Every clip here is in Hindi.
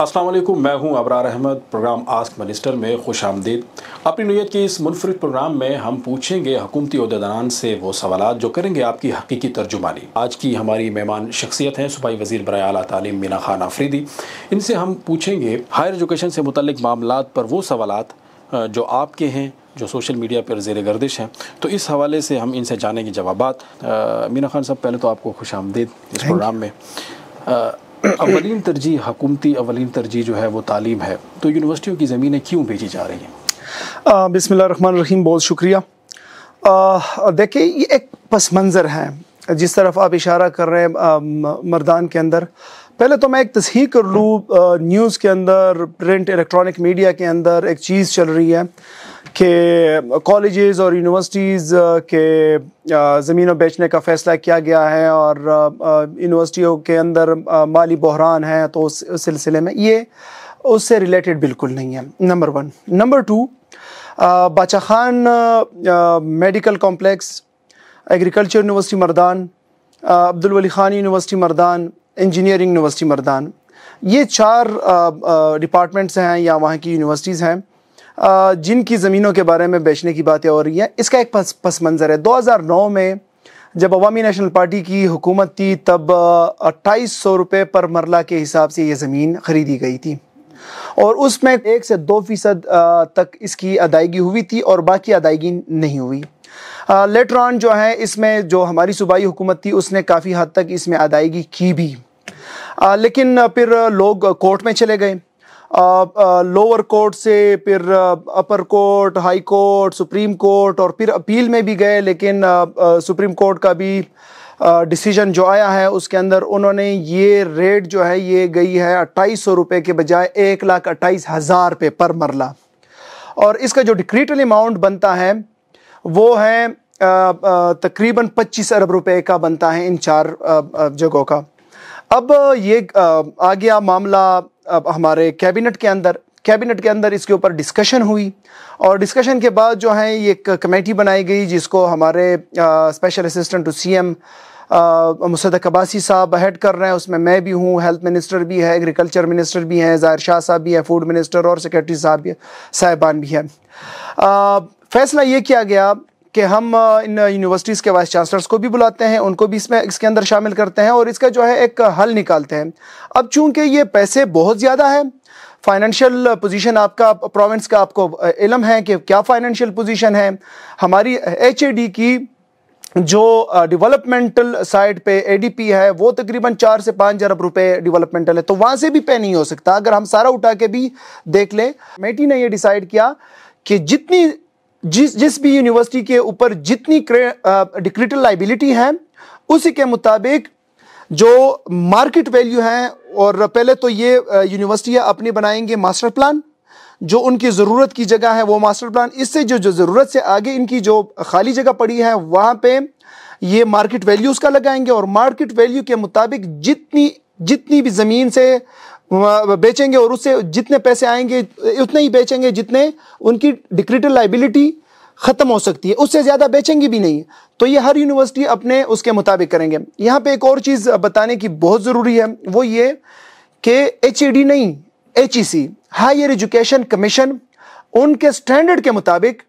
असलम मैं हूं Abrar Ahmad program ask minister में खुश आमदीद अपनी नीयत के इस मुनफरद प्रोग्राम में हम पूछेंगे हकूमती अहदेदारान से वो सवाल जो करेंगे आपकी हकीकी तर्जुमानी आज की हमारी मेहमान शख्सियत हैं सूबाई वजीर बर अली तालीम मीना खान आफरीदी इनसे हम पूछेंगे हायर एजुकेशन से मुतल मामला पर वो सवाल जो आपके हैं जो सोशल मीडिया पर जेर गर्दिश हैं तो इस हवाले से हम इनसे जानेंगे जवाब मीना खान साहब पहले तो आपको खुश आमदीद इस प्रोग्राम में अवलिन तरजीह हकूमती अवलिन तरजीह जो है वो तालीम है तो यूनिवर्सिटियों की ज़मीनें क्यों भेजी जा रही हैं बिसमिल्ल रहीम बहुत शुक्रिया देखिए ये एक पस मंज़र है जिस तरफ आप इशारा कर रहे हैं मर्दान के अंदर पहले तो मैं एक तस्ही कर लूँ न्यूज़ के अंदर प्रिंट इलेक्ट्रॉनिक मीडिया के अंदर एक चीज़ चल रही है कि कॉलेजेस uh, और यूनिवर्सिटीज़ uh, के uh, ज़मीनों बेचने का फ़ैसला किया गया है और यूनिवर्सिटियों के अंदर माली बहरान है तो उस सिलसिले में ये उससे रिलेटेड बिल्कुल नहीं है number one number two Bacha Khan medical complex agriculture university Mardan Abdul Wali Khan university Mardan engineering university Mardan ये चार डिपार्टमेंट्स हैं या वहाँ की यूनिवर्सिटीज़ हैं जिनकी ज़मीनों के बारे में बेचने की बातें हो रही हैं इसका एक पस पस मंज़र है 2009 में जब अवामी नेशनल पार्टी की हुकूमत थी तब अट्ठाईस सौ रुपये पर मरला के हिसाब से ये ज़मीन ख़रीदी गई थी और उसमें एक से दो फ़ीसद तक इसकी अदायगी हुई थी और बाकी अदायगी नहीं हुई लेटर ऑन जो है इसमें जो हमारी सूबाई हुकूमत थी उसने काफ़ी हद तक इसमें अदायगी की भी आ, लेकिन फिर लोग कोर्ट में चले गए लोअर कोर्ट से फिर upper court high court supreme court और फिर अपील में भी गए लेकिन सुप्रीम कोर्ट का भी डिसीजन जो आया है उसके अंदर उन्होंने ये रेट जो है ये गई है अट्ठाईस सौ रुपये के बजाय एक लाख अट्ठाईस हज़ार रुपये पर मरला और इसका जो डिक्रीटल अमाउंट बनता है वो है तकरीबन 25 अरब रुपए का बनता है इन चार जगहों का अब ये आ गया मामला हमारे कैबिनेट के अंदर कैबिनेट के अंदर इसके ऊपर डिस्कशन हुई और डिस्कशन के बाद जो है ये एक कमेटी बनाई गई जिसको हमारे special assistant to C M मुसद कबासी साहब हेड कर रहे हैं उसमें मैं भी हूँ हेल्थ मिनिस्टर भी है एग्रीकल्चर मिनिस्टर भी हैं ज़ाहिर शाह साहब भी हैं फूड मिनिस्टर और सेक्रेटरी साहब भी साहिबान भी हैं फैसला ये किया गया कि हम इन यूनिवर्सिटीज़ के वाइस चांसलर्स को भी बुलाते हैं उनको भी इसमें इसके अंदर शामिल करते हैं और इसका जो है एक हल निकालते हैं अब चूंकि ये पैसे बहुत ज़्यादा है फाइनेंशियल पोजीशन आपका प्रोविंस का आपको इलम है कि क्या फाइनेंशियल पोजीशन है हमारी एच की जो डेवलपमेंटल साइड पे एडीपी है वो तकरीबन चार से पाँच अरब रुपए डेवलपमेंटल है तो वहाँ से भी पे नहीं हो सकता अगर हम सारा उठा के भी देख लें मेटी ने ये डिसाइड किया कि जितनी जिस जिस भी यूनिवर्सिटी के ऊपर जितनी डिक्रिटल लाइबिलिटी है उसी के मुताबिक जो मार्केट वैल्यू है और पहले तो ये यूनिवर्सिटियाँ अपने बनाएंगे मास्टर प्लान जो उनकी ज़रूरत की जगह है वो मास्टर प्लान इससे जो जो ज़रूरत से आगे इनकी जो खाली जगह पड़ी है वहाँ पे ये मार्केट वैल्यू उसका लगाएंगे और मार्केट वैल्यू के मुताबिक जितनी जितनी भी ज़मीन से बेचेंगे और उससे जितने पैसे आएंगे उतने ही बेचेंगे जितने उनकी डिक्रिटल लाइबिलिटी ख़त्म हो सकती है उससे ज़्यादा बेचेंगी भी नहीं तो ये हर यूनिवर्सिटी अपने उसके मुताबिक करेंगे यहाँ पे एक और चीज़ बताने की बहुत ज़रूरी है वो ये कि एच नहीं एच हायर एजुकेशन कमीशन उनके स्टैंडर्ड के मुताबिक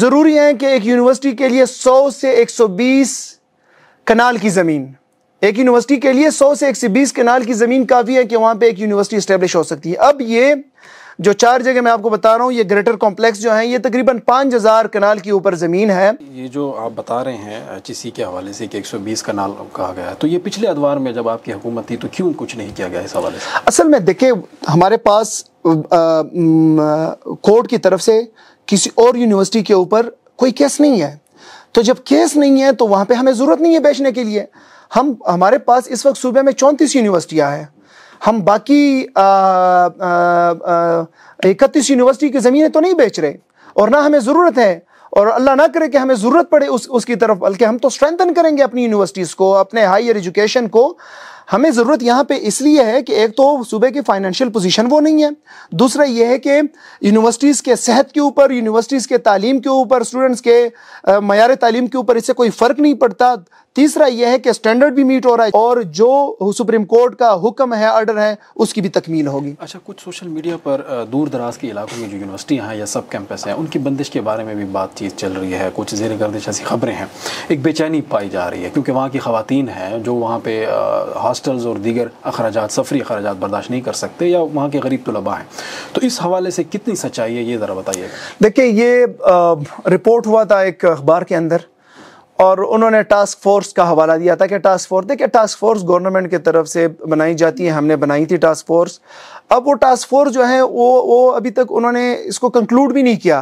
ज़रूरी है कि एक यूनिवर्सिटी के लिए 100 से 120 कनाल की ज़मीन एक यूनिवर्सिटी के लिए 100 से 120 कनाल की ज़मीन काफ़ी है कि वहाँ पे एक यूनिवर्सिटी इस्टेब्लिश हो सकती है अब ये जो चार जगह मैं आपको बता रहा हूँ ये ग्रेटर कॉम्प्लेक्स जो है ये तकरीबन पाँच हज़ार कनाल के ऊपर ज़मीन है ये जो आप बता रहे हैं एच के हवाले से कि 120 कनाल कहा गया है तो ये पिछले अदवार में जब आपकी हुकूमत थी तो क्यों कुछ नहीं किया गया इस हवाले से असल में देखे हमारे पास कोर्ट की तरफ से किसी और यूनिवर्सिटी के ऊपर कोई केस नहीं है तो जब केस नहीं है तो वहाँ पर हमें ज़रूरत नहीं है बेचने के लिए हम हमारे पास इस वक्त सूबे में चौंतीस यूनिवर्सिटियाँ हैं हम बाकी इकतीस यूनिवर्सिटी की ज़मीनें तो नहीं बेच रहे और ना हमें ज़रूरत है और अल्लाह ना करे कि हमें ज़रूरत पड़े उस उसकी तरफ बल्कि हम तो स्ट्रेंथन करेंगे अपनी यूनिवर्सिटीज़ को अपने हायर एजुकेशन को हमें ज़रूरत यहाँ पे इसलिए है कि एक तो सूबे की फाइनेंशियल पोजीशन वो नहीं है दूसरा ये है कि यूनिवर्सिटीज़ के सेहत के ऊपर यूनिवर्सिटीज़ के तालीम के ऊपर स्टूडेंट्स के मैार तालीम के ऊपर इससे कोई फ़र्क नहीं पड़ता तीसरा यह है कि स्टैंडर्ड भी मीट हो रहा है और जो सुप्रीम कोर्ट का हुक्म है ऑर्डर है उसकी भी तकमील होगी अच्छा कुछ सोशल मीडिया पर दूर दराज के इलाकों में जो यूनिवर्सिटियाँ हैं या सब कैंपस हैं उनकी बंदिश के बारे में भी बातचीत चल रही है कुछ जेर गर्दिश ऐसी खबरें हैं एक बेचैनी पाई जा रही है क्योंकि वहाँ की खातन हैं जो वहाँ पर हॉस्टल्स और दीगर अखराज सफरी अखराज बर्दाश्त नहीं कर सकते या वहाँ के गरीब तलबा हैं तो इस हवाले से कितनी सच्चाई है ये ज़रा बताइए देखिए ये रिपोर्ट हुआ था एक अखबार के अंदर और उन्होंने टास्क फोर्स का हवाला दिया था कि टास्क फोर्स देखिए टास्क फोर्स गवर्नमेंट की तरफ से बनाई जाती है हमने बनाई थी टास्क फोर्स अब वो टास्क फोर्स जो है वो वो अभी तक उन्होंने इसको कंक्लूड भी नहीं किया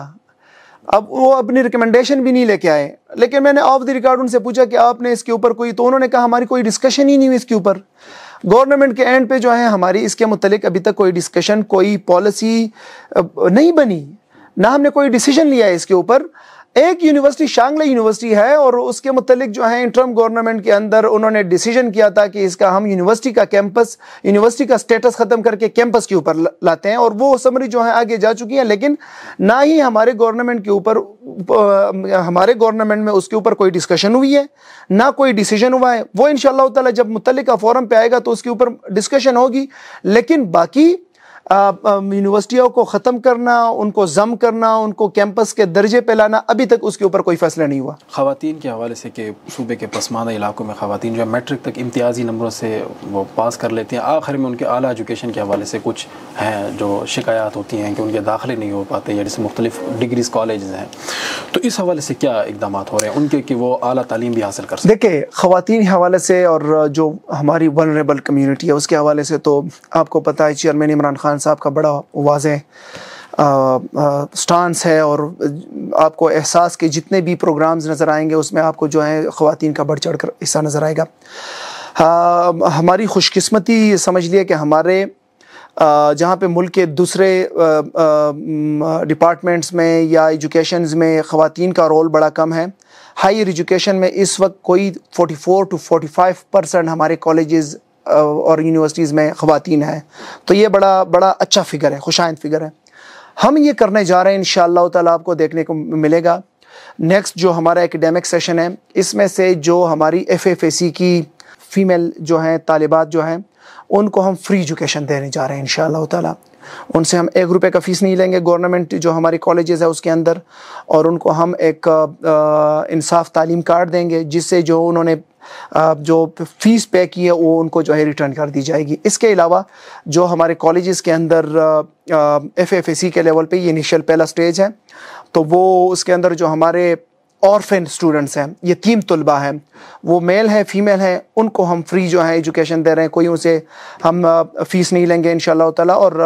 अब वो अपनी रिकमेंडेशन भी नहीं लेके आए लेकिन मैंने ऑफ द रिकॉर्ड उनसे पूछा कि आपने इसके ऊपर कोई तो उन्होंने कहा हमारी कोई डिस्कशन ही नहीं हुई इसके ऊपर गवर्नमेंट के एंड पे जो है हमारी इसके मतलब अभी तक कोई डिस्कशन कोई पॉलिसी नहीं बनी ना हमने कोई डिसीजन लिया है इसके ऊपर एक यूनिवर्सिटी शांगले यूनिवर्सिटी है और उसके मतलब जो है इंटरम गवर्नमेंट के अंदर उन्होंने डिसीजन किया था कि इसका हम यूनिवर्सिटी का कैंपस यूनिवर्सिटी का स्टेटस खत्म करके कैंपस के ऊपर लाते हैं और वो समरी जो है आगे जा चुकी है लेकिन ना ही हमारे गवर्नमेंट के ऊपर हमारे गवर्नमेंट में उसके ऊपर कोई डिस्कशन हुई है ना कोई डिसीजन हुआ है वो इन शाह जब मुतल फोरम पर आएगा तो उसके ऊपर डिस्कशन होगी लेकिन बाकी यूनिवर्सिटियों को ख़त्म करना उनको जम करना उनको कैंपस के दर्जे पे लाना अभी तक उसके ऊपर कोई फैसला नहीं हुआ ख़वान के हवाले से कि सूबे के पसमानदा इलाकों में खातन जो है मेट्रिक तक इम्तियाजी नंबरों से वो पास कर लेती हैं आखिर में उनके अली एजुकेशन के हवाले से कुछ हैं जो शिकायत होती हैं कि उनके दाखिले नहीं हो पाते या जैसे मुख्तलिफ डिग्रीज कॉलेज हैं तो इस हवाले से क्या इकदाम हो रहे हैं उनके कि वो अली तलीम भी हासिल कर सकते देखिए के हवाले से और जो हमारी वनरेबल कम्यूनिटी है उसके हवाले से तो आपको पता है चेयरमैन इमरान खान साहब का बड़ा वाज स्टांस है और आपको एहसास के जितने भी प्रोग्राम्स नज़र आएंगे उसमें आपको जो है ख़वान का बढ़ चढ़ कर हिस्सा नज़र आएगा आ, हमारी खुशकस्मती समझ लिया कि हमारे जहाँ पे मुल्क के दूसरे डिपार्टमेंट्स में या एजुकेशन में ख़वान का रोल बड़ा कम है हायर एजुकेशन में इस वक्त कोई 44 टू 45 परसेंट हमारे कॉलेजेस और यूनिवर्सिटीज़ में ख़वान हैं तो ये बड़ा बड़ा अच्छा फ़िगर है खुशाइन फ़िगर है हम ये करने जा रहे हैं इन शाह आपको देखने को मिलेगा नेक्स्ट जो हमारा एकेडमिक सेशन है इसमें से जो हमारी एफ एफ सी की फ़ीमेल जो हैं तालिबात जो हैं उनको हम फ्री एजुकेशन देने जा रहे हैं इन शाह उनसे हम एक रुपये का फ़ीस नहीं लेंगे गवर्नमेंट जो हमारे कॉलेजेस है उसके अंदर और उनको हम एक इंसाफ तालीम कार्ड देंगे जिससे जो उन्होंने जो फ़ीस पे की है वो उनको जो है रिटर्न कर दी जाएगी इसके अलावा जो हमारे कॉलेज़ के अंदर एफ एफ ए सी के लेवल पे ये इनिशियल पहला स्टेज है तो वो उसके अंदर जो हमारे ऑर्फेन स्टूडेंट्स हैं यतीम तलबा हैं वो मेल हैं फीमेल हैं उनको हम फ्री जो है एजुकेशन दे रहे हैं कोई उनसे हम फ़ीस नहीं लेंगे इन ताला और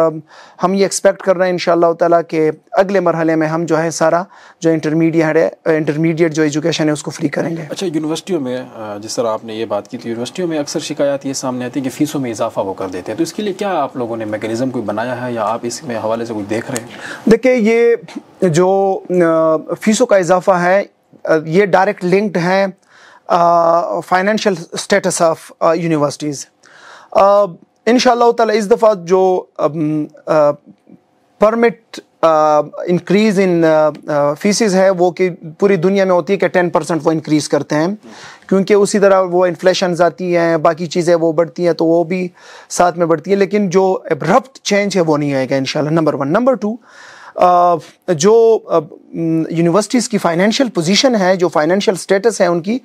हम ये एक्सपेक्ट कर रहे हैं इन ताला के अगले मरहले में हम जो है सारा जो इंटरमीडिएट है इंटरमीडिएट जो एजुकेशन है उसको फ्री करेंगे अच्छा यूनिवर्सिटियों में जिस तरह आपने ये बात की तो यूनिवर्सिटियों में अक्सर शिकायत ये सामने आती है कि फ़ीसों में इजाफा वो कर देते हैं तो इसके लिए क्या आप लोगों ने मेकनिज़म कोई बनाया है या आप इसमें हवाले से कुछ देख रहे हैं देखिए ये जो फ़ीसों का इजाफा है ये डायरेक्ट लिंक्ड हैं फाइनेंशियल स्टेटस ऑफ यूनिवर्सिटीज़ इन ताला इस दफ़ा जो परमिट इंक्रीज़ इन फीसिस है वो कि पूरी दुनिया में होती है कि टेन परसेंट वो इंक्रीज़ करते हैं क्योंकि उसी तरह वो इन्फ्लेशन आती हैं बाकी चीज़ें वो बढ़ती हैं तो वो भी साथ में बढ़ती है लेकिन जो एब्रप्ट चेंज है वो नहीं आएगा इन नंबर वन नंबर टू जो यूनिवर्सिटीज़ की फाइनेंशियल पोजीशन है जो फाइनेंशियल स्टेटस है उनकी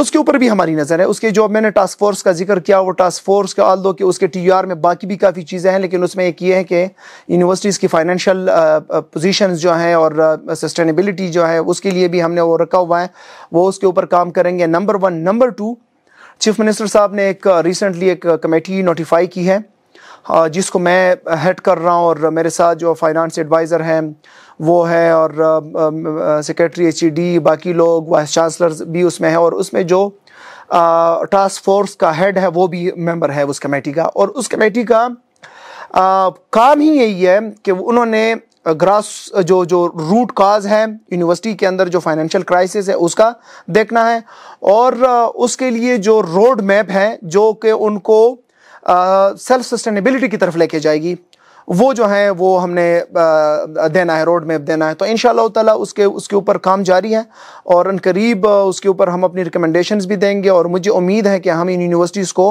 उसके ऊपर भी हमारी नज़र है उसके जो मैंने टास्क फोर्स का जिक्र किया वो टास्क फोर्स का आल दो कि उसके टी में बाकी भी काफ़ी चीज़ें हैं लेकिन उसमें एक ये है कि यूनिवर्सिटीज़ की फाइनेंशियल पोजीशंस जो हैं और सस्टेनेबिलिटी जो है उसके लिए भी हमने वो रखा हुआ है वो उसके ऊपर काम करेंगे number one number two chief minister साहब ने एक रिसेंटली एक कमेटी नोटिफाई की है जिसको मैं हेड कर रहा हूँ और मेरे साथ जो फाइनेंस एडवाइज़र हैं वो है और सेक्रेटरी एच डी बाकी लोग वाइस चांसलर भी उसमें है और उसमें जो टास्क फोर्स का हेड है वो भी मेंबर है उस कमेटी का और उस कमेटी का आ, काम ही यही है कि उन्होंने ग्रास जो जो रूट काज है यूनिवर्सिटी के अंदर जो फाइनेंशियल क्राइसिस है उसका देखना है और उसके लिए जो रोड मैप है जो कि उनको सेल्फ सस्टेनेबिलिटी की तरफ लेके जाएगी वो जो है वो हमने देना है रोड मैप देना है तो इन ताला उसके उसके ऊपर काम जारी है और अन करीब उसके ऊपर हम अपनी रिकमेंडेशन भी देंगे और मुझे उम्मीद है कि हम इन यूनिवर्सिटीज़ को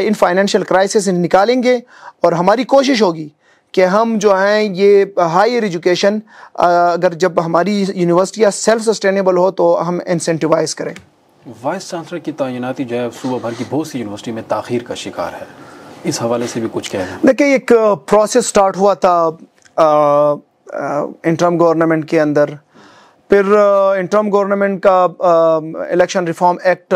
इन फाइनेंशियल क्राइसिस से निकालेंगे और हमारी कोशिश होगी कि हम जो हैं ये हायर एजुकेशन अगर जब हमारी यूनिवर्सिटियाँ सेल्फ सस्टेनेबल हो तो हम इंसेंटिवाइज़ करें वाइस चांसलर की तैनाती जो है सुबह भर की बहुत सी यूनिवर्सिटी में ताखिर का शिकार है इस हवाले से भी कुछ कहना देखिए एक प्रोसेस स्टार्ट हुआ था इंटरम गवर्नमेंट के अंदर फिर इंटरम गवर्नमेंट का इलेक्शन रिफॉर्म एक्ट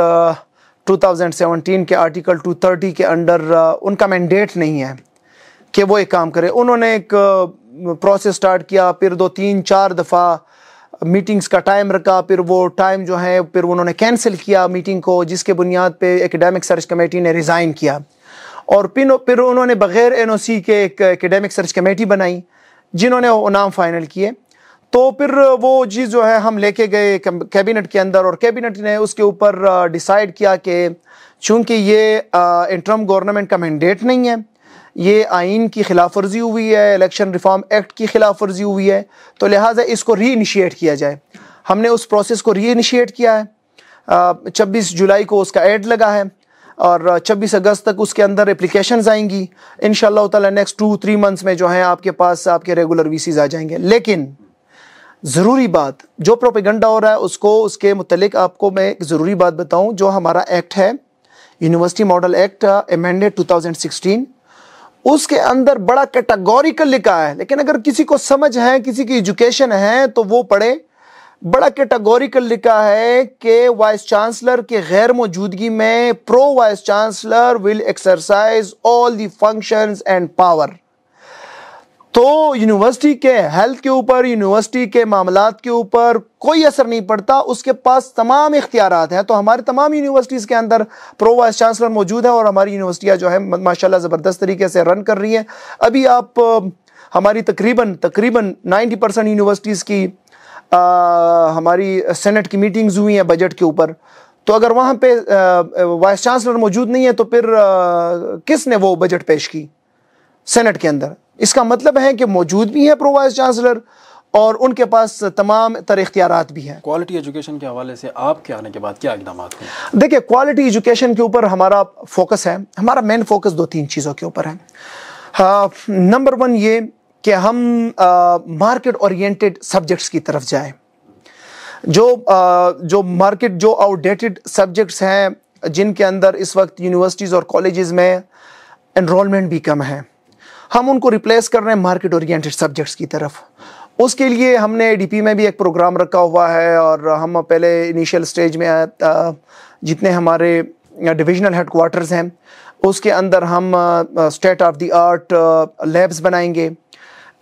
2017 के आर्टिकल 230 के अंडर उनका मैंडेट नहीं है कि वो एक काम करे उन्होंने एक प्रोसेस स्टार्ट किया फिर दो तीन चार दफ़ा मीटिंग्स का टाइम रखा फिर वो टाइम जो है फिर उन्होंने कैंसिल किया मीटिंग को जिसके बुनियाद पे एकेडमिक सर्च कमेटी ने रिज़ाइन किया और फिर फिर उन्होंने बग़ैर एन के एक एकेडमिक सर्च कमेटी बनाई जिन्होंने नाम फाइनल किए तो फिर वो चीज़ जो है हम लेके गए कैबिनेट के अंदर और कैबिनेट ने उसके ऊपर डिसाइड किया कि चूँकि ये इंटरम गवर्नमेंट का मैंडेट नहीं है ये आइन की खिलाफ वर्जी हुई है इलेक्शन रिफॉर्म एक्ट की खिलाफ वर्जी हुई है तो लिहाजा इसको री इनिशिएट किया जाए हमने उस प्रोसेस को री इनिशिएट किया है छब्बीस जुलाई को उसका एड लगा है और 26 अगस्त तक उसके अंदर एप्लीकेशन आएंगी इन ताला नेक्स्ट टू थ्री मंथ्स में जो है आपके पास आपके रेगुलर वीसीज आ जाएंगे लेकिन ज़रूरी बात जो प्रोपेगंडा हो रहा है उसको उसके मतलब आपको मैं एक ज़रूरी बात बताऊं जो हमारा एक्ट है यूनिवर्सिटी मॉडल एक्ट अमेंडेड 2016 उसके अंदर बड़ा कैटेगोरिकल लिखा है लेकिन अगर किसी को समझ है किसी की एजुकेशन है तो वो पढ़े बड़ा कैटेगोरिकल लिखा है कि वाइस चांसलर के गैर मौजूदगी में pro vice chancellor will exercise all the functions and power तो यूनिवर्सिटी के हेल्थ के ऊपर यूनिवर्सिटी के मामला के ऊपर कोई असर नहीं पड़ता उसके पास तमाम इख्तियार हैं तो हमारे तमाम यूनिवर्सिटीज़ के अंदर प्रो वाइस चांसलर मौजूद है और हमारी यूनिवर्सिटियाँ जो है माशाल्लाह ज़बरदस्त तरीके से रन कर रही हैं अभी आप हमारी तकरीबन तकरीबन 90 परसेंट यूनिवर्सिटीज़ की आ, हमारी सेनेट की मीटिंग्स हुई हैं बजट के ऊपर तो अगर वहाँ पे वाइस चांसलर मौजूद नहीं है तो फिर किसने वो बजट पेश की सेनेट के अंदर इसका मतलब है कि मौजूद भी हैं प्रो वाइस चांसलर और उनके पास तमाम तर इख्तियार भी हैं क्वालिटी एजुकेशन के हवाले से आपके आने के बाद क्या इकदाम देखिए क्वालिटी एजुकेशन के ऊपर हमारा फोकस है हमारा मेन फोकस दो तीन चीज़ों के ऊपर है नंबर वन ये कि हम मार्केट ओरिएंटेड सब्जेक्ट्स की तरफ जाएं जो आ, जो मार्केट जो आउटडेटेड सब्जेक्ट्स हैं जिनके अंदर इस वक्त यूनिवर्सिटीज़ और कॉलेज़ में इनमेंट भी कम है हम उनको रिप्लेस कर रहे हैं मार्केट ओरिएंटेड सब्जेक्ट्स की तरफ उसके लिए हमने डीपी में भी एक प्रोग्राम रखा हुआ है और हम पहले इनिशियल स्टेज में जितने हमारे डिविजनल हेडकोार्टर्स हैं उसके अंदर हम state of the art labs बनाएंगे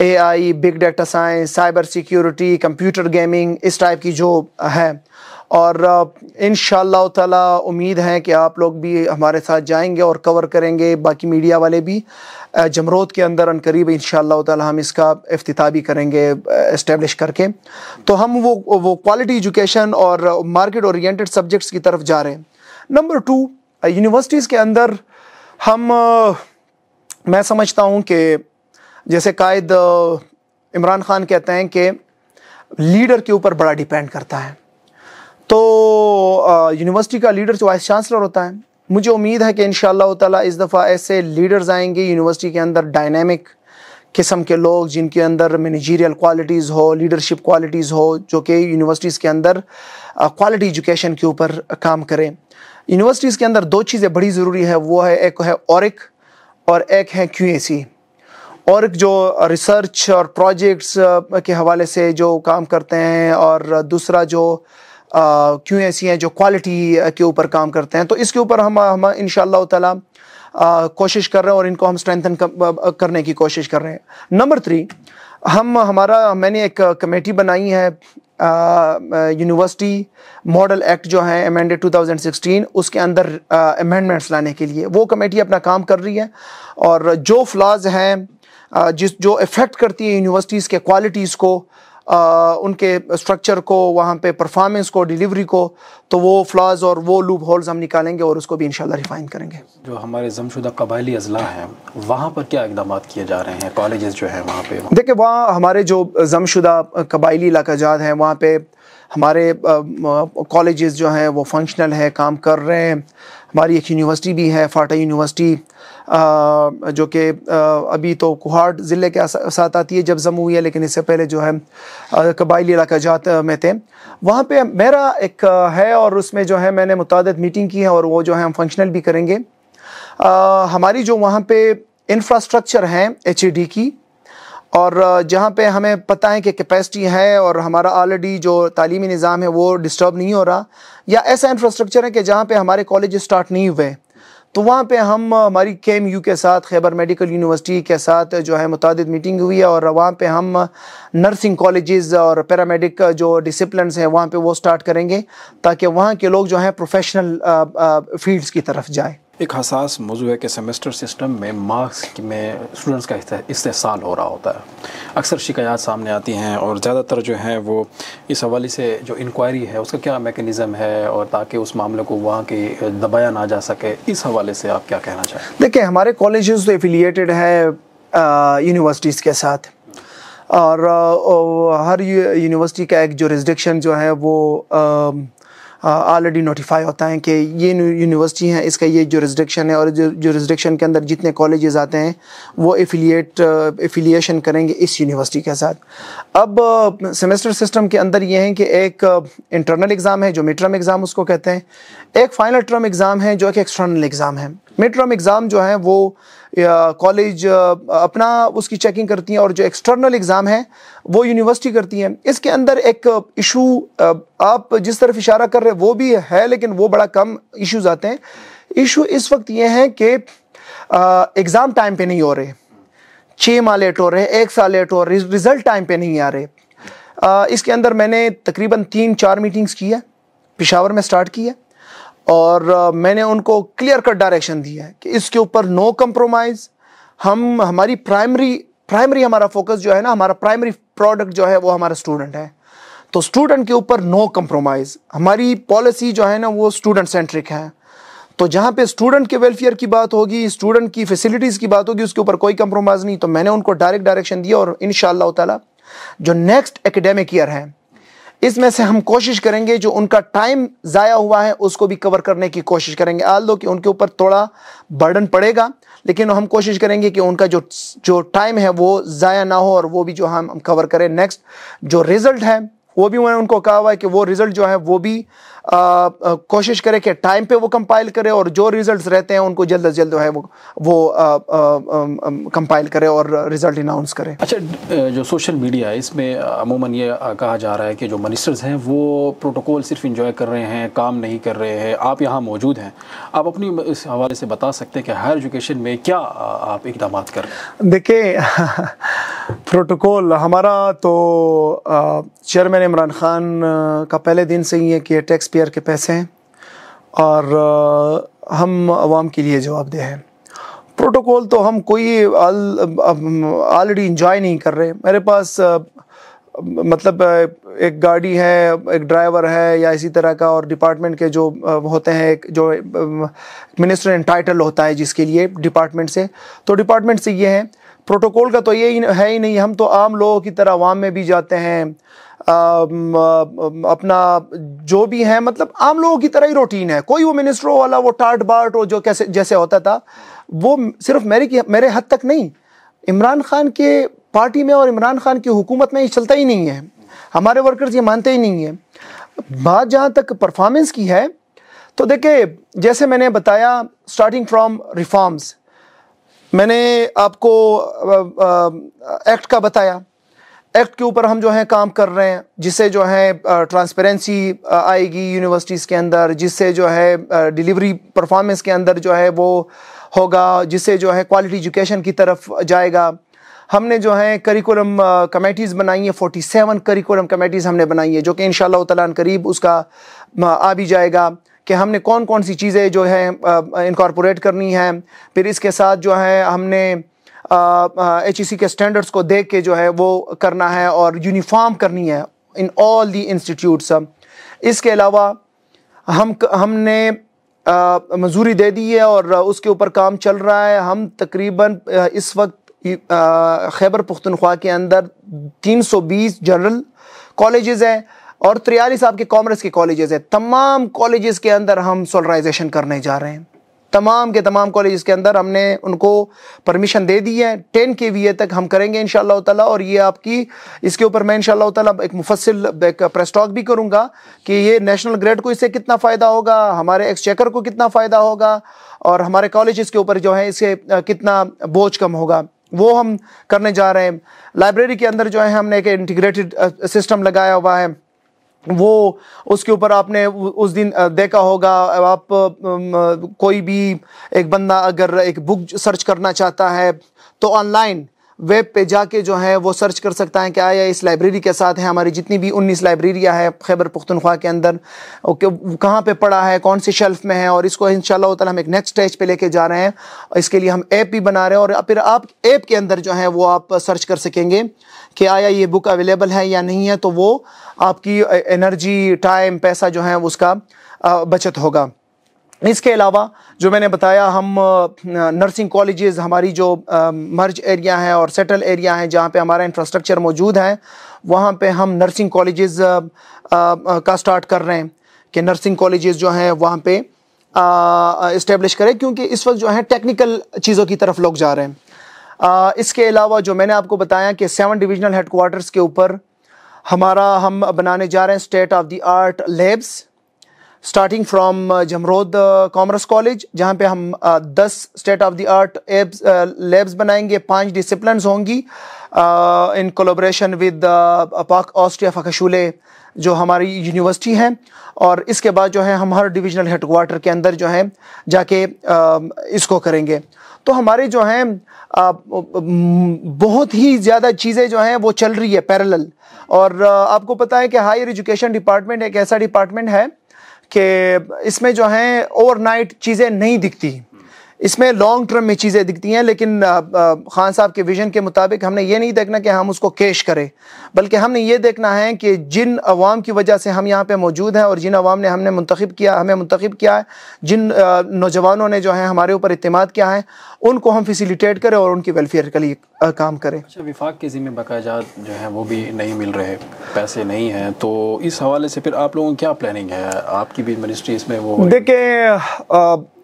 AI big data science cyber security computer gaming इस टाइप की जो है और इन ताला उम्मीद है कि आप लोग भी हमारे साथ जाएंगे और कवर करेंगे बाकी मीडिया वाले भी जमरोद के अंदर करीब इन ताला हम इसका अफ्ताह भी करेंगे इस्टेब्लिश करके तो हम वो वो क्वालिटी एजुकेशन और मार्केट ओरिएंटेड सब्जेक्ट्स की तरफ जा रहे हैं नंबर टू यूनिवर्सिटीज़ के अंदर हम मैं समझता हूँ कि जैसे कायद इमरान ख़ान कहते हैं कि लीडर के ऊपर बड़ा डिपेंड करता है तो यूनिवर्सिटी का लीडर जो वाइस चांसलर होता है मुझे उम्मीद है कि इन ताला इस दफ़ा ऐसे लीडर्स आएंगे यूनिवर्सिटी के अंदर डायनेमिक किस्म के लोग जिनके अंदर मैनेजीरियल क्वालिटीज़ हो लीडरशिप क्वालिटीज़ हो जो कि यूनिवर्सिटीज़ के अंदर क्वालिटी एजुकेशन के ऊपर काम करें यूनिवर्सिटीज़ के अंदर दो चीज़ें बड़ी ज़रूरी है वो है एक है औरक और एक है क्यू और जो रिसर्च और प्रोजेक्ट्स के हवाले से जो काम करते हैं और दूसरा जो क्यों ऐसी हैं जो क्वालिटी के ऊपर काम करते हैं तो इसके ऊपर हम हम इन ताला कोशिश कर रहे हैं और इनको हम स्ट्रेंथन करने की कोशिश कर रहे हैं नंबर थ्री हम हमारा मैंने एक कमेटी बनाई है यूनिवर्सिटी मॉडल एक्ट जो है अमेंडेड 2016 उसके अंदर अमेंडमेंट्स लाने के लिए वो कमेटी अपना काम कर रही है और जो फ्लाज हैं जिस जो इफ़ेक्ट करती है यूनिवर्सिटीज़ के क्वालिटीज़ को आ, उनके स्ट्रक्चर को वहाँ पे परफॉर्मेंस को डिलीवरी को तो वो फ्लॉज और वो लूप होल्स हम निकालेंगे और उसको भी इंशाल्लाह रिफाइन करेंगे जो हमारे जमशुदा कबायली अजला हैं वहाँ पर क्या इकदाम किए जा रहे हैं कॉलेज जो है वहाँ पे देखिए वहाँ हमारे जो जमशुदा कबायली इलाका जात हैं वहाँ पे हमारे कॉलेजेस जो हैं वो फंक्शनल है काम कर रहे हैं हमारी एक यूनिवर्सिटी भी है फाटा यूनिवर्सिटी जो कि अभी तो कुहाड़ ज़िले के साथ आती है जब जम हुई है लेकिन इससे पहले जो है कबायली इलाका जात में थे वहाँ पे मेरा एक है और उसमें जो है मैंने मुतद मीटिंग की है और वो जो है हम फंक्शनल भी करेंगे आ, हमारी जो वहाँ पे इंफ्रास्ट्रक्चर हैं एच की और जहाँ पे हमें पता है कि कैपेसिटी है और हमारा ऑलरेडी जो तालीमी निज़ाम है वो डिस्टर्ब नहीं हो रहा या ऐसा इंफ्रास्ट्रक्चर है कि जहाँ पे हमारे कॉलेज स्टार्ट नहीं हुए तो वहाँ पे हम हमारी के एम यू के साथ खैबर मेडिकल यूनिवर्सिटी के साथ जो है मुतद मीटिंग हुई है और वहाँ पे हम नर्सिंग कॉलेजेस और पैरामेडिक जो डिसिप्लिन हैं वहाँ पे वो स्टार्ट करेंगे ताकि वहाँ के लोग जो हैं प्रोफेशनल फील्ड्स की तरफ जाएँ एक हसास मौजू है कि सेमेस्टर सिस्टम में मार्क्स में स्टूडेंट्स का इस्तेसाल हो रहा होता है अक्सर शिकायत सामने आती हैं और ज़्यादातर जो हैं वो इस हवाले से जो इंक्वायरी है उसका क्या मेकनिज़म है और ताकि उस मामले को वहाँ के दबाया ना जा सके इस हवाले से आप क्या कहना चाहें देखिए हमारे कॉलेज तो एफिलिएटेड है यूनिवर्सिटीज़ के साथ और, हर यूनिवर्सिटी का एक जो रेजिडेक्शन जो है वो आ, ऑलरेडी नोटिफाई होता है कि ये यूनिवर्सिटी है इसका ये जो जोरिस्डिक्शन है और जो जोरिस्डिक्शन के अंदर जितने कॉलेजेस आते हैं वो एफिलिएट एफिलिएशन करेंगे इस यूनिवर्सिटी के साथ अब सेमेस्टर सिस्टम के अंदर ये है कि एक इंटरनल एग्ज़ाम है जो मिड टर्म एग्ज़ाम उसको कहते हैं एक फाइनल टर्म एग्ज़ाम है जो कि एक्सटर्नल एग्ज़ाम है मिड टर्म एग्ज़ाम जो हैं वो कॉलेज अपना उसकी चेकिंग करती हैं और जो एक्सटर्नल एग्ज़ाम हैं वो यूनिवर्सिटी करती हैं इसके अंदर एक इशू आप जिस तरफ इशारा कर रहे हैं वो भी है लेकिन वो बड़ा कम इश्यूज आते हैं इशू इस वक्त ये हैं कि एग्ज़ाम टाइम पे नहीं हो रहे छः माह लेट हो रहे हैं एक साल लेट हो रहे रिज़ल्ट टाइम पे नहीं आ रहे आ, इसके अंदर मैंने तकरीबन तीन चार मीटिंग्स की है पिशावर में स्टार्ट की है और मैंने उनको क्लियर कट डायरेक्शन दिया है कि इसके ऊपर नो कंप्रोमाइज़ हम हमारी प्राइमरी प्राइमरी हमारा फोकस जो है ना हमारा प्राइमरी प्रोडक्ट जो है वो हमारा स्टूडेंट है तो स्टूडेंट के ऊपर नो कंप्रोमाइज़ हमारी पॉलिसी जो है ना वो स्टूडेंट सेंट्रिक है तो जहाँ पे स्टूडेंट के वेलफेयर की बात होगी स्टूडेंट की फैसिलिटीज़ की बात होगी उसके ऊपर कोई कंप्रोमाइज़ नहीं तो मैंने उनको डायरेक्ट डायरेक्शन दिया और इन शाह जो नेक्स्ट एकेडमिक ईयर है इसमें से हम कोशिश करेंगे जो उनका टाइम ज़ाया हुआ है उसको भी कवर करने की कोशिश करेंगे आल दो कि उनके ऊपर थोड़ा बर्डन पड़ेगा लेकिन हम कोशिश करेंगे कि उनका जो जो टाइम है वो ज़ाया ना हो और वो भी जो हम कवर करें नेक्स्ट जो रिज़ल्ट है वो भी मैंने उनको कहा हुआ है कि वो रिज़ल्ट जो है वो भी कोशिश करें कि टाइम पे वो कंपाइल करें और जो रिजल्ट्स रहते हैं उनको जल्द अज जल्द जो है वो वो कंपाइल करें और रिजल्ट अनाउंस करें अच्छा जो सोशल मीडिया है इसमें अमूमन ये कहा जा रहा है कि जो मिनिस्टर्स हैं वो प्रोटोकॉल सिर्फ इंजॉय कर रहे हैं काम नहीं कर रहे हैं आप यहाँ मौजूद हैं आप अपनी इस हवाले से बता सकते हैं कि हायर एजुकेशन में क्या आप इकदाम कर देखिए प्रोटोकॉल हमारा तो चेयरमैन इमरान खान का पहले दिन से ही है कि टैक्स शेक्सपियर के पैसे हैं और हम आवाम के लिए जवाबदेह हैं प्रोटोकॉल तो हम कोई ऑलरेडी इंजॉय नहीं कर रहे मेरे पास मतलब एक गाड़ी है एक ड्राइवर है या इसी तरह का और डिपार्टमेंट के जो होते हैं एक जो मिनिस्टर इंटाइटल होता है जिसके लिए डिपार्टमेंट से तो डिपार्टमेंट से ये है प्रोटोकॉल का तो ये है ही नहीं हम तो आम लोगों की तरह आवाम में भी जाते हैं अपना जो भी है मतलब आम लोगों की तरह ही रूटीन है कोई वो मिनिस्टरों वाला वो टाट बाट और जो कैसे जैसे होता था वो सिर्फ मेरे की मेरे हद तक नहीं इमरान खान के पार्टी में और इमरान खान की हुकूमत में ये चलता ही नहीं है हमारे वर्कर्स ये मानते ही नहीं है बात जहाँ तक परफॉर्मेंस की है तो देखिए जैसे मैंने बताया स्टार्टिंग फ्रॉम रिफॉर्म्स मैंने आपको एक्ट का बताया एक्ट के ऊपर हम जो है काम कर रहे हैं जिससे जो है ट्रांसपेरेंसी आएगी यूनिवर्सिटीज़ के अंदर जिससे जो है डिलीवरी परफॉर्मेंस के अंदर जो है वो होगा जिससे जो है क्वालिटी एजुकेशन की तरफ जाएगा हमने जो है करिकुलम कमेटीज़ बनाई हैं फोर्टी सेवन करिकुलम कमेटीज़ हमने बनाई है जो कि इन शाला करीब उसका आ भी जाएगा कि हमने कौन कौन सी चीज़ें जो है इनकॉर्पोरेट करनी है फिर इसके साथ जो है हमने एच ई सी के स्टैंडर्ड्स को देख के जो है वो करना है और यूनिफॉर्म करनी है इन ऑल दी इंस्टीट्यूट्स इसके अलावा हम हमने मंजूरी दे दी है और उसके ऊपर काम चल रहा है हम तकरीबन इस वक्त खैबर पुख्तनख्वा के अंदर 320 जनरल कॉलेजेस हैं और तिरयालीस आपके कॉमर्स के कॉलेजेस हैं तमाम कॉलेजेस के अंदर हम सोलराइजेशन करने जा रहे हैं तमाम के तमाम कॉलेज के अंदर हमने उनको परमिशन दे दी है टेन के वी ए तक हम करेंगे इन ताला और ये आपकी इसके ऊपर मैं इनशाला ताला एक मुफसल प्रेस टॉक भी करूँगा कि ये नेशनल ग्रेड को इससे कितना फ़ायदा होगा हमारे एक्सचेकर को कितना फ़ायदा होगा और हमारे कॉलेज के ऊपर जो है इसे कितना बोझ कम होगा वो हम करने जा रहे हैं लाइब्रेरी के अंदर जो है हमने एक इंटीग्रेटेड सिस्टम लगाया हुआ है वो उसके ऊपर आपने उस दिन देखा होगा आप कोई भी एक बंदा अगर एक बुक सर्च करना चाहता है तो ऑनलाइन वेब पे जाके जो है वो सर्च कर सकता है कि आया इस लाइब्रेरी के साथ है हमारी जितनी भी उन्नीस लाइब्रेरियाँ है खैबर पुख्तनख्वा के अंदर ओके कहाँ पे पड़ा है कौन से शेल्फ में है और इसको इन ताला हम एक नेक्स्ट स्टेज पे लेके जा रहे हैं इसके लिए हम ऐप भी बना रहे हैं और फिर आप ऐप के अंदर जो है वो आप सर्च कर सकेंगे कि आया ये बुक अवेलेबल है या नहीं है तो वो आपकी एनर्जी टाइम पैसा जो है उसका बचत होगा इसके अलावा जो मैंने बताया हम नर्सिंग कॉलेजेस हमारी जो मर्ज एरिया है और सेटल एरिया है जहाँ पे हमारा इंफ्रास्ट्रक्चर मौजूद है वहाँ पे हम नर्सिंग कॉलेजेस का स्टार्ट कर रहे हैं कि नर्सिंग कॉलेजेस जो हैं वहाँ पे इस्टेब्लिश करें क्योंकि इस वक्त जो है टेक्निकल चीज़ों की तरफ लोग जा रहे हैं आ, इसके अलावा जो मैंने आपको बताया कि सेवन डिविजनल हेडकोार्टर्स के ऊपर हमारा हम बनाने जा रहे हैं state of the art labs starting from Jamrud commerce college जहाँ पे हम uh, दस state of the art abs labs बनाएंगे पांच डिसिप्लिन होंगी in collaboration with Pak Austria Fachhochschule जो हमारी यूनिवर्सिटी है और इसके बाद जो है हम हर डिविजनल हेडकोार्टर के अंदर जो है जाके um, इसको करेंगे तो हमारे जो हैं uh, बहुत ही ज़्यादा चीज़ें जो हैं वो चल रही है पैरेलल और uh, आपको पता है कि हायर एजुकेशन डिपार्टमेंट एक ऐसा डिपार्टमेंट है कि इसमें जो है ओवरनाइट चीज़ें नहीं दिखती इसमें लॉन्ग टर्म में चीज़ें दिखती हैं लेकिन खान साहब के विजन के मुताबिक हमने ये नहीं देखना कि हम उसको कैश करें बल्कि हमने ये देखना है कि जिन अवाम की वजह से हम यहाँ पे मौजूद हैं और जिन अवाम ने हमने मंतखब किया हमें मंतख किया है जिन नौजवानों ने जो है हमारे ऊपर इतम किया है उनको हम फैसिलिटेट करें और उनकी वेलफेयर के लिए काम करें अच्छा विफाक के ज़िम्मे बकायात जो है वो भी नहीं मिल रहे पैसे नहीं हैं तो इस हवाले से फिर आप लोगों की क्या प्लानिंग है आपकी भी मिनिस्ट्री इसमें वो देखें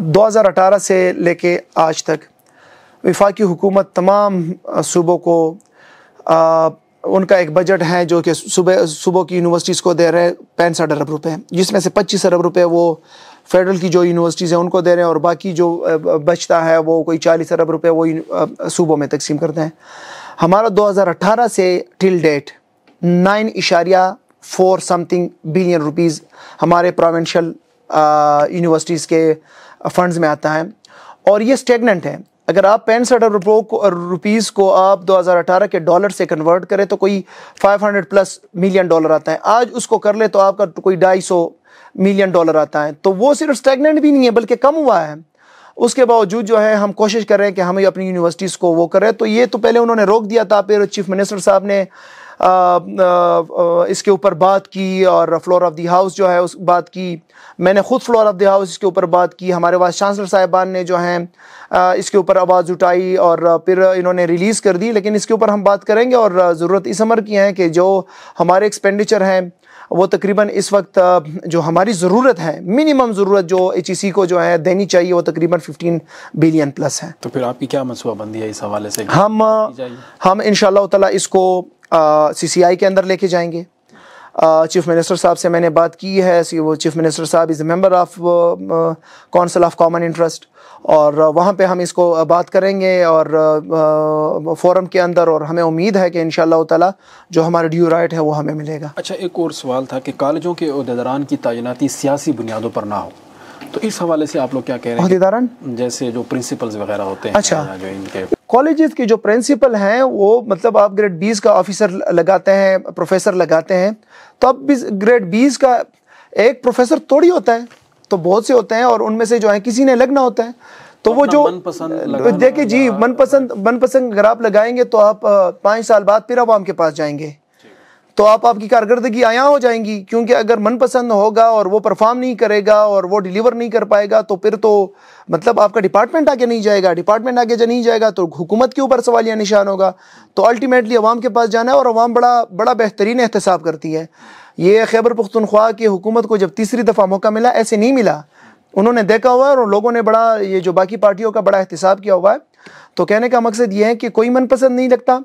2018 से लेके आज तक विफाकी हुकूमत तमाम सूबों को आ, उनका एक बजट है जो कि सुबह सूबों की यूनिवर्सिटीज़ को दे रहे हैं पैंसठ अरब रुपये जिसमें से पच्चीस अरब रुपए वो फेडरल की जो यूनिवर्सिटीज़ हैं उनको दे रहे हैं और बाकी जो बचता है वो कोई चालीस अरब रुपये वो सूबों में तकसीम करते हैं हमारा 2018 से टिल डेट नाइन इशारिया फोर समथिंग बिलियन रुपीज़ हमारे प्रोविंशल यूनिवर्सिटीज़ के फंड्स में आता है और ये स्टेगनेंट है अगर आप पैंसठ अरब रुपीज़ को आप 2018 के डॉलर से कन्वर्ट करें तो कोई 500 प्लस मिलियन डॉलर आता है आज उसको कर ले तो आपका कोई ढाई सौ मिलियन डॉलर आता है तो वो सिर्फ स्टेगनेंट भी नहीं है बल्कि कम हुआ है उसके बावजूद जो है हम कोशिश कर रहे हैं कि हम अपनी यूनिवर्सिटीज़ को वो करें तो ये तो पहले उन्होंने रोक दिया था फिर चीफ मिनिस्टर साहब ने इसके ऊपर बात की और फ्लोर ऑफ दी हाउस जो है उस बात की मैंने ख़ुद फ्लोर ऑफ दी हाउस इसके ऊपर बात की हमारे पास चांसलर साहिबान ने जो है इसके ऊपर आवाज़ उठाई और फिर इन्होंने रिलीज़ कर दी लेकिन इसके ऊपर हम बात करेंगे और ज़रूरत इस अमर की है कि जो हमारे एक्सपेंडिचर हैं वो तकरीबन इस वक्त जो हमारी ज़रूरत है मिनिमम ज़रूरत जो एच e को जो है देनी चाहिए वो तकरीबन 15 बिलियन प्लस है तो फिर आपकी क्या मनसूबाबंदी है इस हवाले से हम हम इन ताला इसको सीसीआई के अंदर लेके जाएंगे चीफ मिनिस्टर साहब से मैंने बात की है वो चीफ मिनिस्टर साहब is member of council of common interest और वहाँ पे हम इसको बात करेंगे और फोरम के अंदर और हमें उम्मीद है कि इन ताला जो हमारा ड्यू राइट है वो हमें मिलेगा अच्छा एक और सवाल था कि कॉलेजों के दौरान की तैनाती सियासी बुनियादों पर ना हो तो इस हवाले से आप लोग क्या कह रहे हैं जैसे जो प्रिंसिपल्स वगैरह होते हैं अच्छा जो इनके कॉलेजेस के जो प्रिंसिपल हैं वो मतलब आप ग्रेड बीस का ऑफिसर लगाते हैं प्रोफेसर लगाते हैं तो अब ग्रेड बीस का एक प्रोफेसर थोड़ी होता है तो बहुत से होते हैं और उनमें से जो है किसी ने लगना होता है तो वो जो देखिए जी मनपसंद मनपसंद अगर आप लगाएंगे तो आप पाँच साल बाद फिर अब आम के पास जाएंगे तो आप आपकी कारकर्दगी आया हो जाएंगी क्योंकि अगर मनपसंद होगा और वो परफॉर्म नहीं करेगा और वो डिलीवर नहीं कर पाएगा तो फिर तो मतलब आपका डिपार्टमेंट आगे नहीं जाएगा डिपार्टमेंट आगे जा नहीं जाएगा तो हुकूमत के ऊपर सवालिया निशान होगा तो अल्टीमेटली अवाम के पास जाना है और अवाम बड़ा बड़ा बेहतरीन एहतसाब करती है ये खैबर पुख्तनख्वा की हुकूमत को जब तीसरी दफ़ा मौका मिला ऐसे नहीं मिला उन्होंने देखा हुआ है और लोगों ने बड़ा ये जो बाकी पार्टियों का बड़ा एहतसाब किया हुआ है तो कहने का मकसद ये है कि कोई मनपसंद नहीं लगता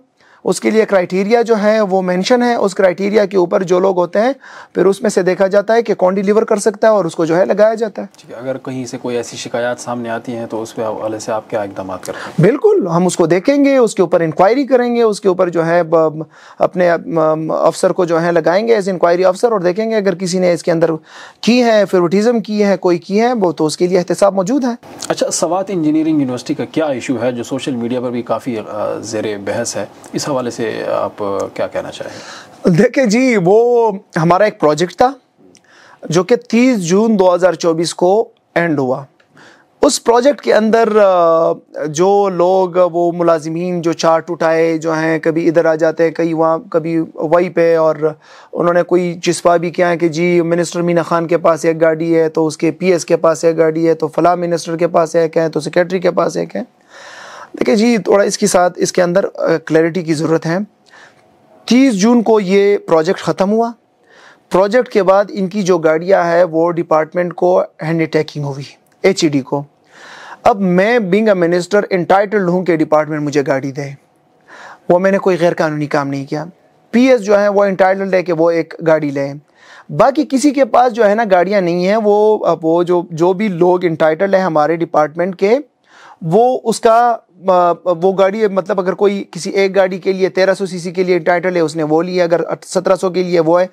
उसके लिए क्राइटेरिया जो है वो मेंशन है उस क्राइटेरिया के ऊपर जो लोग होते हैं फिर उसमें से देखा जाता है कि कौन डिलीवर कर सकता है और उसको जो है लगाया जाता है ठीक है अगर कहीं से कोई ऐसी शिकायत सामने आती है तो उसके हवाले से आप क्या इकदाम कर बिल्कुल हम उसको देखेंगे उसके ऊपर इंक्वायरी करेंगे उसके ऊपर जो है अपने अफसर को जो है लगाएंगे एज इंक्वायरी अफसर और देखेंगे अगर किसी ने इसके अंदर की है फेवरेटिज़म की है कोई की है वो तो उसके लिए एहतसाब मौजूद है अच्छा सवात इंजीनियरिंग यूनिवर्सिटी का क्या इशू है जो सोशल मीडिया पर भी काफ़ी जेर बहस है इस हवाले से आप क्या कहना चाहेंगे देखिए जी वो हमारा एक प्रोजेक्ट था जो कि 30 जून 2024 को एंड हुआ उस प्रोजेक्ट के अंदर जो लोग वो मुलाजमीन जो चार्ट उठाए जो हैं कभी इधर आ जाते हैं कहीं वहाँ कभी वही पे और उन्होंने कोई चस्पा भी किया है कि जी मिनिस्टर मीना खान के पास एक गाड़ी है तो उसके पीएस के पास एक गाड़ी है तो फला मिनिस्टर के पास एक है तो सेक्रेटरी के पास एक है देखिए जी थोड़ा इसके साथ इसके अंदर क्लैरिटी की ज़रूरत है तीस जून को ये प्रोजेक्ट ख़त्म हुआ प्रोजेक्ट के बाद इनकी जो गाड़ियाँ है वो डिपार्टमेंट को हैंड टैकिंग हुई एच e को अब मैं बिंग अ मिनिस्टर इंटाइटल्ड हूँ कि डिपार्टमेंट मुझे गाड़ी दे वो मैंने कोई गैर कानूनी काम नहीं किया पीएस जो है वो इंटाइटल्ड है कि वो एक गाड़ी लें बाकी किसी के पास जो है ना गाड़ियाँ नहीं हैं वो वो जो जो भी लोग इंटाइटल्ड हैं हमारे डिपार्टमेंट के वो उसका वो गाड़ी मतलब अगर कोई किसी एक गाड़ी के लिए 1300 सीसी के लिए टाइटल है उसने वो लिया अगर 1700 के लिए वो है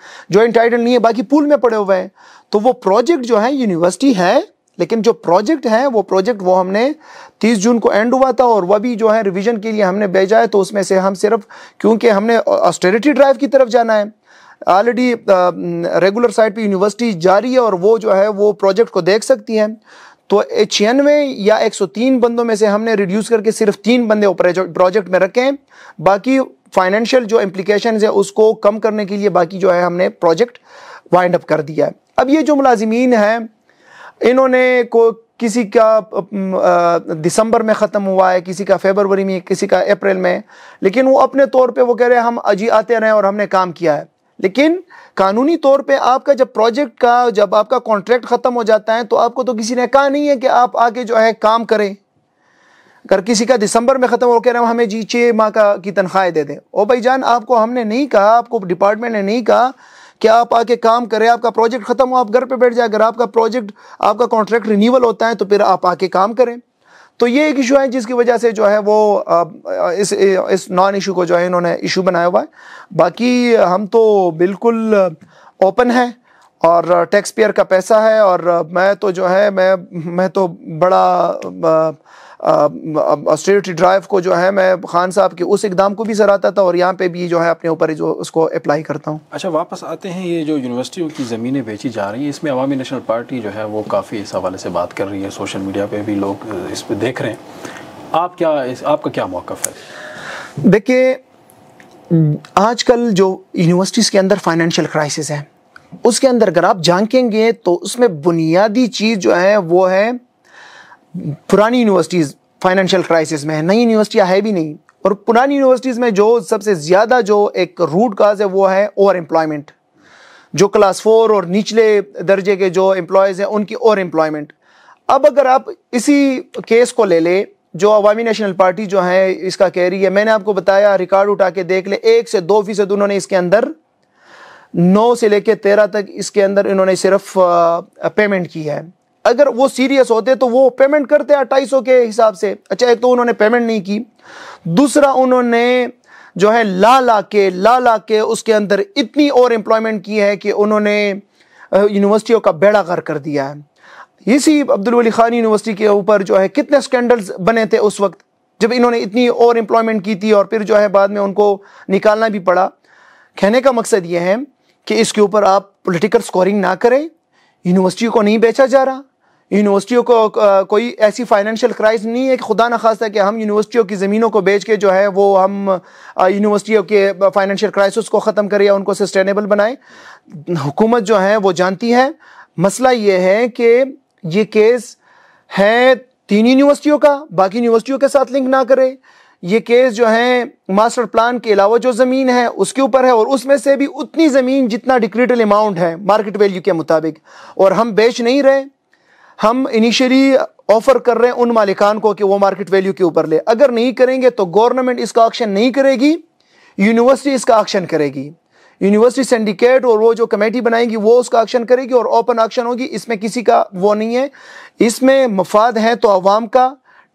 इन टाइटल नहीं है बाकी पूल में पड़े हुए हैं तो वो प्रोजेक्ट जो है यूनिवर्सिटी है लेकिन जो प्रोजेक्ट है वो प्रोजेक्ट वो हमने 30 जून को एंड हुआ था और वह भी जो है रिविजन के लिए हमने भेजा है तो उसमें से हम सिर्फ क्योंकि हमने ऑस्टेरिटी ड्राइव की तरफ जाना है ऑलरेडी रेगुलर साइड पर यूनिवर्सिटी जारी है और वो जो है वो प्रोजेक्ट को देख सकती हैं तो छियानवे या 103 बंदों में से हमने रिड्यूस करके सिर्फ तीन बंदे प्रोजेक्ट में रखे हैं बाकी फाइनेंशियल जो इम्प्लीकेशन है उसको कम करने के लिए बाकी जो है हमने प्रोजेक्ट वाइंड अप कर दिया है अब ये जो मुलाजमीन हैं इन्होंने को किसी का दिसंबर में ख़त्म हुआ है किसी का फेबरवरी में किसी का अप्रैल में लेकिन वो अपने तौर पे वो कह रहे हैं हम अजी आते रहे और हमने काम किया है लेकिन कानूनी तौर पे आपका जब प्रोजेक्ट का जब आपका कॉन्ट्रैक्ट ख़त्म हो जाता है तो आपको तो किसी ने कहा नहीं है कि आप आके जो है काम करें अगर किसी का दिसंबर में ख़त्म हो कह रहे हैं हमें जी छः माह का की तनख्वाह दे दें ओ भाई जान आपको हमने नहीं कहा आपको डिपार्टमेंट ने नहीं कहा कि आप आके काम करें आपका प्रोजेक्ट ख़त्म हो आप घर पर बैठ जाए अगर आपका प्रोजेक्ट आपका कॉन्ट्रैक्ट रिन्यूअल होता है तो फिर आप आके काम करें तो ये एक इशू है जिसकी वजह से जो है वो इस इस नॉन इशू को जो है इन्होंने इशू बनाया हुआ है बाकी हम तो बिल्कुल ओपन हैं और टैक्स पेयर का पैसा है और मैं तो जो है मैं मैं तो बड़ा ऑस्टेरिटी ड्राइव को जो है मैं खान साहब के उस इकदाम को भी सराहता था और यहाँ पे भी जो है अपने ऊपर जो उसको अप्लाई करता हूँ अच्छा वापस आते हैं ये जो यूनिवर्सिटियों की ज़मीनें बेची जा रही हैं इसमें अवामी नेशनल पार्टी जो है वो काफ़ी इस हवाले से बात कर रही है सोशल मीडिया पर भी लोग इस पर देख रहे हैं आप क्या इस, आपका क्या मौक़ है देखिए आजकल जो यूनिवर्सिटीज़ के अंदर फाइनेंशियल क्राइसिस है उसके अंदर अगर आप झांकेंगे तो उसमें बुनियादी चीज़ जो है वो है पुरानी यूनिवर्सिटीज़ फाइनेंशियल क्राइसिस में है नई यूनिवर्सिटियाँ है भी नहीं और पुरानी यूनिवर्सिटीज़ में जो सबसे ज़्यादा जो एक रूट काज है वो है ओवर एम्प्लॉयमेंट जो क्लास फोर और निचले दर्जे के जो एम्प्लॉयज़ हैं उनकी ओवर एम्प्लॉयमेंट अब अगर आप इसी केस को ले ले जो अवामी नेशनल पार्टी जो है इसका कह रही है मैंने आपको बताया रिकॉर्ड उठा के देख ले एक से दो फीसद उन्होंने इसके अंदर नौ से लेकर तेरह तक इसके अंदर इन्होंने सिर्फ पेमेंट की है अगर वो सीरियस होते तो वो पेमेंट करते अट्ठाईस के हिसाब से अच्छा एक तो उन्होंने पेमेंट नहीं की दूसरा उन्होंने जो है ला ला के ला ला के उसके अंदर इतनी और एम्प्लॉयमेंट की है कि उन्होंने यूनिवर्सिटियों का बेड़ा गर कर दिया है इसी अब्दुल वली खान यूनिवर्सिटी के ऊपर जो है कितने स्कैंडल्स बने थे उस वक्त जब इन्होंने इतनी और एम्प्लॉयमेंट की थी और फिर जो है बाद में उनको निकालना भी पड़ा कहने का मकसद ये है कि इसके ऊपर आप पोलिटिकल स्कोरिंग ना करें यूनिवर्सिटी को नहीं बेचा जा रहा यूनिवर्सिटियों को कोई ऐसी फाइनेंशियल क्राइस नहीं है कि खुदा ना है कि हम यूनिवर्सिटियों की ज़मीनों को बेच के जो है वो हम यूनिवर्सिटियों के फाइनेंशियल क्राइसिस को ख़त्म करें या उनको सस्टेनेबल बनाएं हुकूमत जो है वो जानती है मसला ये है कि ये केस है तीन यूनिवर्सिटियों का बाकी यूनिवर्सिटियों के साथ लिंक ना करें ये केस जो है मास्टर प्लान के अलावा जो ज़मीन है उसके ऊपर है और उसमें से भी उतनी ज़मीन जितना डिक्रीटल अमाउंट है मार्केट वैल्यू के मुताबिक और हम बेच नहीं रहे हम इनिशियली ऑफर कर रहे हैं उन मालिकान को कि वो मार्केट वैल्यू के ऊपर ले अगर नहीं करेंगे तो गवर्नमेंट इसका ऑक्शन नहीं करेगी यूनिवर्सिटी इसका ऑक्शन करेगी यूनिवर्सिटी सिंडिकेट और वो जो कमेटी बनाएगी वो उसका एक्शन करेगी और ओपन ऑक्शन होगी इसमें किसी का वो नहीं है इसमें मफाद है तो आवाम का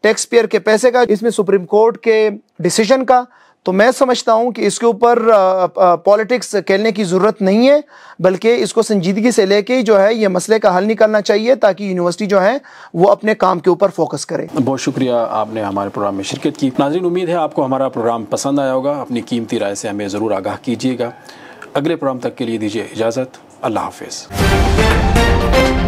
टैक्स पेयर के पैसे का इसमें सुप्रीम कोर्ट के डिसीजन का तो मैं समझता हूं कि इसके ऊपर पॉलिटिक्स खेलने की ज़रूरत नहीं है बल्कि इसको संजीदगी से लेके जो है ये मसले का हल निकालना चाहिए ताकि यूनिवर्सिटी जो है वो अपने काम के ऊपर फोकस करे बहुत शुक्रिया आपने हमारे प्रोग्राम में शिरकत की नाजिन उम्मीद है आपको हमारा प्रोग्राम पसंद आया होगा अपनी कीमती राय से हमें ज़रूर आगाह कीजिएगा अगले प्रोग्राम तक के लिए दीजिए इजाज़त अल्लाह हाफिज़